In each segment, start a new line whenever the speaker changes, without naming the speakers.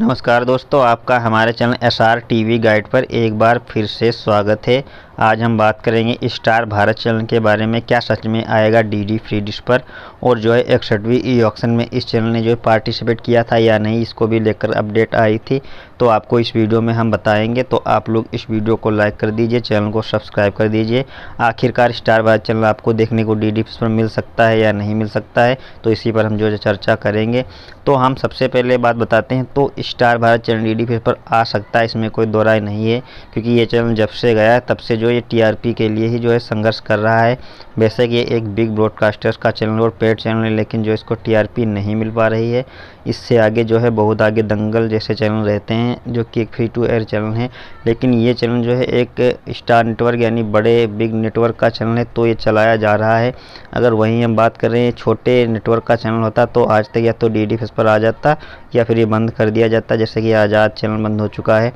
नमस्कार दोस्तों आपका हमारे channel S R T V guide पर एक बार फिर से स्वागत है आज हम बात करेंगे स्टार भारत चैनल के बारे में क्या सच में आएगा डीडी फ्री डिश पर और जो है इकसठवीं ई ऑक्शन में इस चैनल ने जो है पार्टिसिपेट किया था या नहीं इसको भी लेकर अपडेट आई थी तो आपको इस वीडियो में हम बताएंगे तो आप लोग इस वीडियो को लाइक कर दीजिए चैनल को सब्सक्राइब कर दीजिए आखिरकार स्टार भारत चैनल आपको देखने को डी डी पर मिल सकता है या नहीं मिल सकता है तो इसी पर हम जो है चर्चा करेंगे तो हम सबसे पहले बात बताते हैं तो star Bharat channel D D page पर आ सकता है इसमें कोई दो राय नहीं है क्योंकि ये चैनल जब से गया तब से जो ये टीआरपी के लिए ही जो है संघर्ष कर रहा है वैसे कि ये एक बिग ब्रॉडकास्टर्स का चैनल और पेड चैनल है लेकिन जो इसको टीआरपी नहीं मिल पा रही है इससे आगे जो है बहुत आगे दंगल जैसे चैनल रहते हैं जो कि एक फ्री टू एयर चैनल है लेकिन ये चैनल जो है एक स्टार नेटवर्क यानी बड़े बिग नेटवर्क का चैनल है तो ये चलाया जा रहा है अगर वहीं हम बात कर रहे हैं छोटे नेटवर्क का चैनल होता तो आज तक या तो डी डी पर आ जाता या फिर ये बंद कर दिया जाता जैसे कि आज़ाद चैनल बंद हो चुका है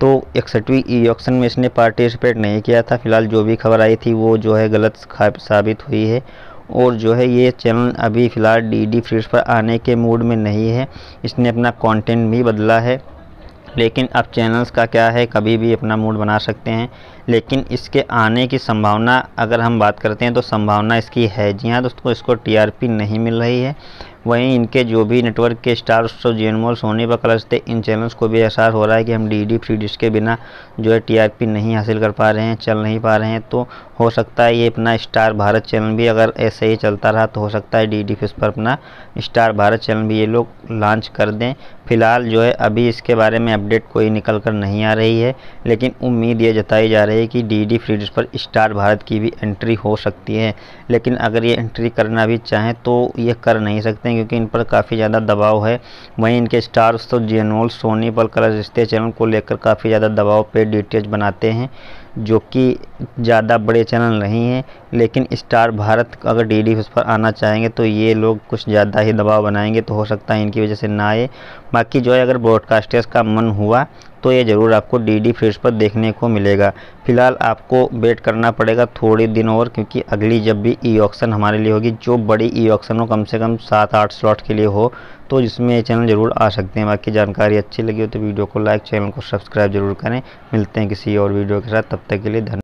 तो इकसठवीं इलेक्शन में इसने पार्टिसिपेट नहीं किया था फिलहाल जो भी खबर आई थी वो जो है गलत साबित हुई है और जो है ये चैनल अभी फ़िलहाल डी डी फ्रीज पर आने के मूड में नहीं है इसने अपना कंटेंट भी बदला है लेकिन अब चैनल्स का क्या है कभी भी अपना मूड बना सकते हैं लेकिन इसके आने की संभावना अगर हम बात करते हैं तो संभावना इसकी है जी हाँ दोस्तों इसको टीआरपी नहीं मिल रही है वहीं इनके जो भी नेटवर्क के स्टार शो एनमोल होने पर क्लच थे इन चैनल्स को भी एहसास हो रहा है कि हम डी डी फ्री डिश के बिना जो है टीआरपी नहीं हासिल कर पा रहे हैं चल नहीं पा रहे हैं तो हो सकता है ये अपना स्टार भारत चैनल भी अगर ऐसे ही चलता रहा तो हो सकता है डी डी पर अपना स्टार भारत चैनल भी ये लोग लॉन्च कर दें फ़िलहाल जो है अभी इसके बारे में अपडेट कोई निकल कर नहीं आ रही है लेकिन उम्मीद ये जताई जा रही है कि डी डी फ्री पर स्टार भारत की भी एंट्री हो सकती है लेकिन अगर ये एंट्री करना भी चाहें तो ये कर नहीं सकते क्योंकि इन पर काफ़ी ज़्यादा दबाव है वहीं इनके स्टार्स तो जेनोल सोनी पर कलर रिश्ते चैनल को लेकर काफ़ी ज़्यादा दबाव पे डी बनाते हैं जो कि ज़्यादा बड़े चैनल नहीं हैं लेकिन स्टार भारत अगर डेली उस पर आना चाहेंगे तो ये लोग कुछ ज़्यादा ही दबाव बनाएंगे तो हो सकता है इनकी वजह से ना आए बाकी जो है अगर ब्रॉडकास्टर्स का मन हुआ तो ये ज़रूर आपको डी डी फ्रेश पर देखने को मिलेगा फिलहाल आपको वेट करना पड़ेगा थोड़े दिन और क्योंकि अगली जब भी ई ऑक्शन हमारे लिए होगी जो बड़ी ई ऑक्शन हो कम से कम सात आठ स्लॉट के लिए हो तो जिसमें ये चैनल ज़रूर आ सकते हैं बाकी जानकारी अच्छी लगी हो तो वीडियो को लाइक चैनल को सब्सक्राइब जरूर करें मिलते हैं किसी और वीडियो के साथ तब तक के लिए धन्यवाद